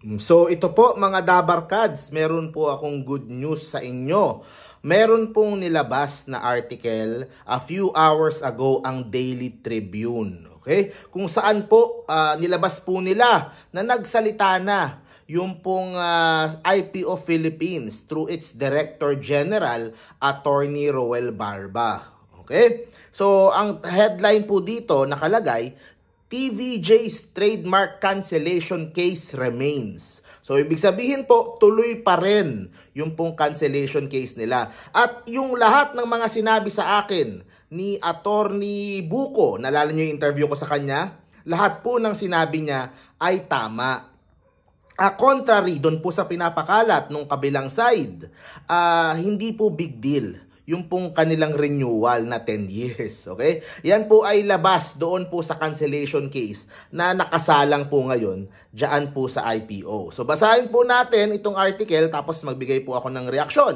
Mm, so ito po mga Dabarkads, meron po akong good news sa inyo. Meron pong nilabas na article a few hours ago ang Daily Tribune. Okay? Kung saan po uh, nilabas po nila na nagsalita na yung pong uh, ah, IPO Philippines through its Director General Attorney Roel Barba. Okay? So, ang headline po dito nakalagay, TVJ's trademark cancellation case remains. So, ibig sabihin po, tuloy pa rin yung pong cancellation case nila. At yung lahat ng mga sinabi sa akin ni Attorney Buko, nalala niyo yung interview ko sa kanya, lahat po ng sinabi niya ay tama. A contrary doon po sa pinapakalat nung kabilang side, uh, hindi po big deal yung pong kanilang renewal na 10 years. Okay? Yan po ay labas doon po sa cancellation case na nakasalang po ngayon dyan po sa IPO. So basahin po natin itong article tapos magbigay po ako ng reaksyon.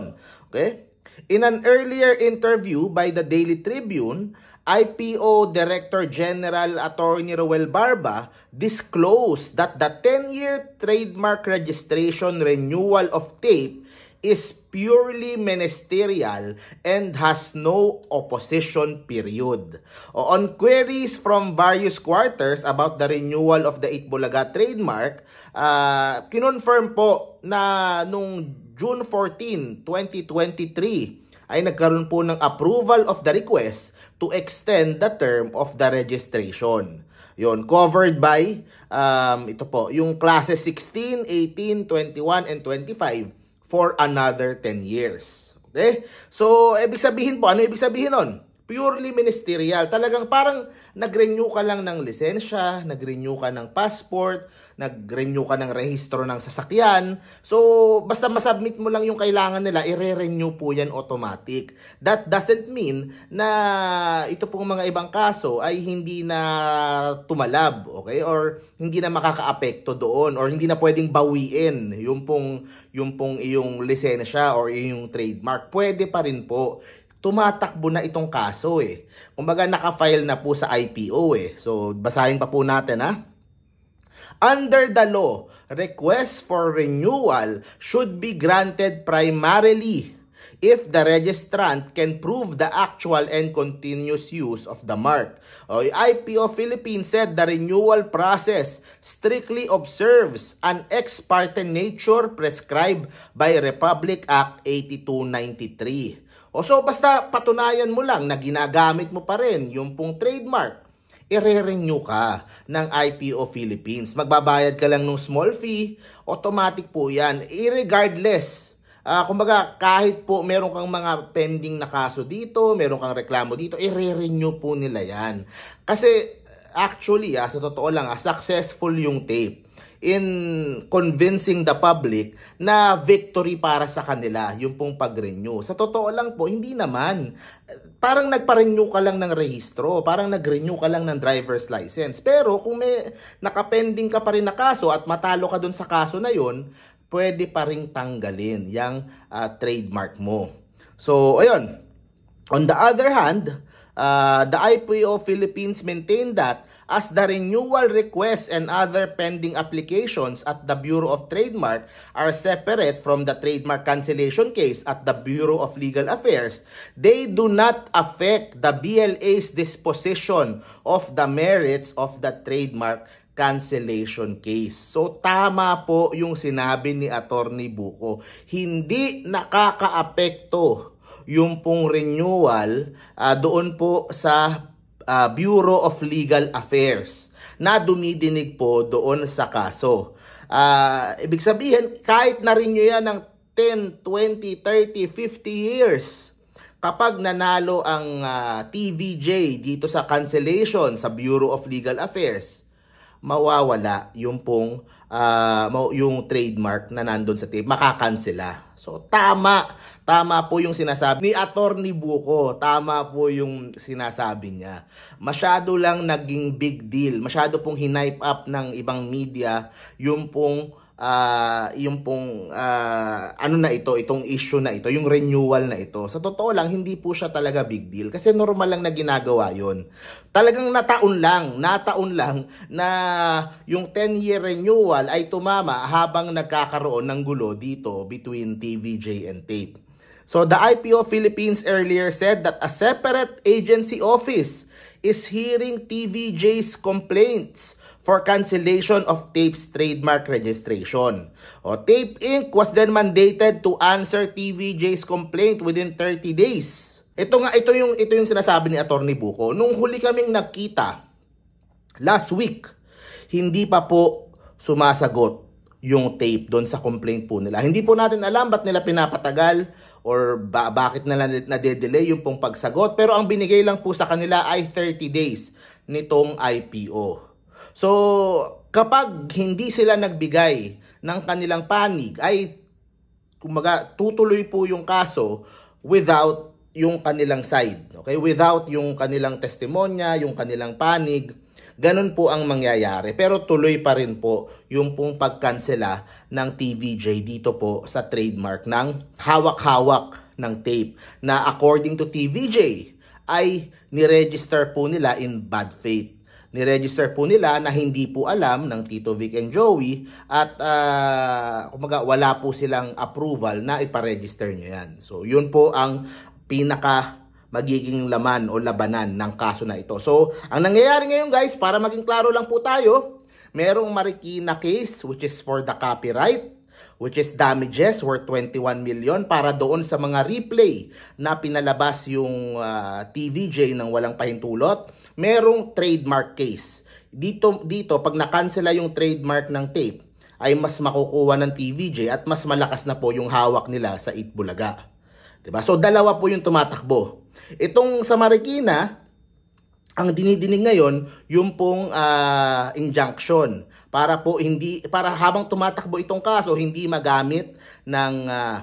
Okay? In an earlier interview by the Daily Tribune, IPO Director General Attorney Roel Barba disclosed that the 10-year trademark registration renewal of tape is purely ministerial and has no opposition period. On queries from various quarters about the renewal of the Itbulaga trademark, uh, kinonfirm po na nung June 14, 2023, ay nagkaroon po ng approval of the request to extend the term of the registration. Yon covered by um, ito po, yung classes 16, 18, 21, and 25 for another 10 years. Okay? So, ibig sabihin po, ano ibig sabihin nun? Purely ministerial. Talagang parang nag-renew ka lang ng lisensya, nag-renew ka ng passport, nag-renew ka ng rehistro ng sasakyan. So, basta masubmit mo lang yung kailangan nila, i-renew po yan automatic. That doesn't mean na ito pong mga ibang kaso ay hindi na tumalab, okay? Or hindi na makakaapekto doon or hindi na pwedeng bawiin yung pong yung pong iyong lisensya or iyong trademark. Pwede pa rin po tumatakbo na itong kaso eh. Kumbaga nakafile na po sa IPO eh. So basahin pa po natin ha. Ah. Under the law, requests for renewal should be granted primarily if the registrant can prove the actual and continuous use of the mark. Uh, IPO Philippines said the renewal process strictly observes an ex parte nature prescribed by Republic Act 8293. O so basta patunayan mo lang na ginagamit mo pa rin yung pong trademark i-renew ka ng IPO Philippines. Magbabayad ka lang ng small fee, automatic po yan. Irregardless Uh, kumbaga, kahit po meron kang mga pending na kaso dito, meron kang reklamo dito, i-renew po nila yan. Kasi actually, ah, sa totoo lang, ah, successful yung tape in convincing the public na victory para sa kanila yung pong pag-renew. Sa totoo lang po, hindi naman. Parang nagpa-renew ka lang ng rehistro, parang nag-renew ka lang ng driver's license. Pero kung may nakapending ka pa rin na kaso at matalo ka dun sa kaso na yon, pwede pa rin tanggalin yung uh, trademark mo. So, ayun. On the other hand, Uh, the IPO Philippines maintained that as the renewal requests and other pending applications at the Bureau of Trademark are separate from the trademark cancellation case at the Bureau of Legal Affairs, they do not affect the BLA's disposition of the merits of the trademark cancellation case. So tama po yung sinabi ni Attorney Buko. Hindi nakakaapekto yung pong renewal uh, doon po sa uh, Bureau of Legal Affairs na dumidinig po doon sa kaso. Uh, ibig sabihin, kahit na renew yan ng 10, 20, 30, 50 years, kapag nanalo ang uh, TVJ dito sa cancellation sa Bureau of Legal Affairs, mawawala yung pong uh, yung trademark na nandun sa tape. Makakansela. So, tama. Tama po yung sinasabi ni Attorney Buko. Tama po yung sinasabi niya. Masyado lang naging big deal. Masyado pong hinipe up ng ibang media yung pong uh, yung pong uh, ano na ito, itong issue na ito, yung renewal na ito. Sa totoo lang, hindi po siya talaga big deal kasi normal lang na ginagawa yon. Talagang nataon lang, nataon lang na yung 10-year renewal ay tumama habang nagkakaroon ng gulo dito between TVJ and Tate. So the IPO Philippines earlier said that a separate agency office is hearing TVJ's complaints for cancellation of TAPE's trademark registration. O, TAPE Inc. was then mandated to answer TVJ's complaint within 30 days. Ito nga, ito yung, ito yung sinasabi ni Atty. Buko. Nung huli kaming nakita, last week, hindi pa po sumasagot yung tape doon sa complaint po nila. Hindi po natin alam ba't nila pinapatagal or ba- bakit na nade-delay yung pong pagsagot. Pero ang binigay lang po sa kanila ay 30 days nitong IPO. So, kapag hindi sila nagbigay ng kanilang panig ay kumaga tutuloy po yung kaso without yung kanilang side. Okay? Without yung kanilang testimonya, yung kanilang panig. Ganun po ang mangyayari. Pero tuloy pa rin po yung pong pagkansela ng TVJ dito po sa trademark ng hawak-hawak ng tape na according to TVJ ay niregister po nila in bad faith niregister po nila na hindi po alam ng Tito Vic and Joey at uh, ah, kumaga, wala po silang approval na ipa-register nyo yan. So, yun po ang pinaka magiging laman o labanan ng kaso na ito. So, ang nangyayari ngayon guys, para maging klaro lang po tayo, merong Marikina case which is for the copyright which is damages worth 21 million para doon sa mga replay na pinalabas yung uh, ah, TVJ ng walang pahintulot. Merong trademark case. Dito, dito pag nakansela yung trademark ng tape, ay mas makukuha ng TVJ at mas malakas na po yung hawak nila sa Itbulaga. Diba? So dalawa po yung tumatakbo. Itong sa Marikina, ang dinidinig ngayon yung pong uh, injunction para po hindi para habang tumatakbo itong kaso hindi magamit ng uh,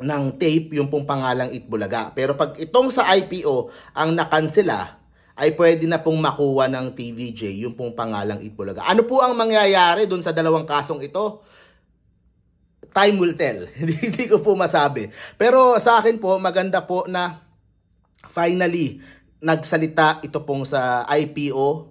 ng tape yung pong pangalang Itbulaga. Pero pag itong sa IPO ang nakansela, ay pwede na pong makuha ng TVJ yung pong pangalang Itbulaga. Ano po ang mangyayari doon sa dalawang kasong ito? time will tell. Hindi ko po masabi. Pero sa akin po, maganda po na finally nagsalita ito pong sa IPO.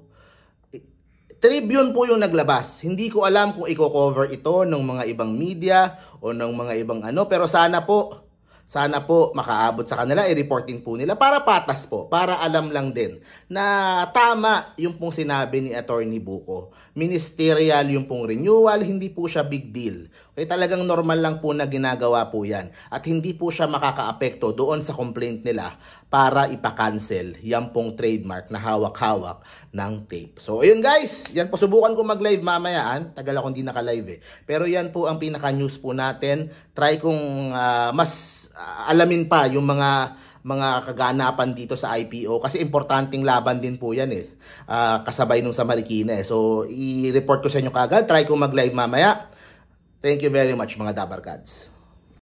Tribune po yung naglabas. Hindi ko alam kung i-cover ito ng mga ibang media o ng mga ibang ano. Pero sana po sana po makaabot sa kanila, i-reporting po nila para patas po, para alam lang din na tama yung pong sinabi ni Attorney Buko. Ministerial yung pong renewal, hindi po siya big deal. Okay, talagang normal lang po na ginagawa po yan. At hindi po siya makakaapekto doon sa complaint nila para ipa-cancel yan pong trademark na hawak-hawak ng tape. So, ayun guys, yan po subukan ko mag-live mamayaan. Ah. Tagal ako hindi naka-live eh. Pero yan po ang pinaka-news po natin. Try kong uh, mas alamin pa yung mga mga kaganapan dito sa IPO kasi importanteng laban din po yan eh uh, kasabay nung sa Marikina eh. so i-report ko sa inyo kagad try ko mag live mamaya thank you very much mga Dabar Dabarkads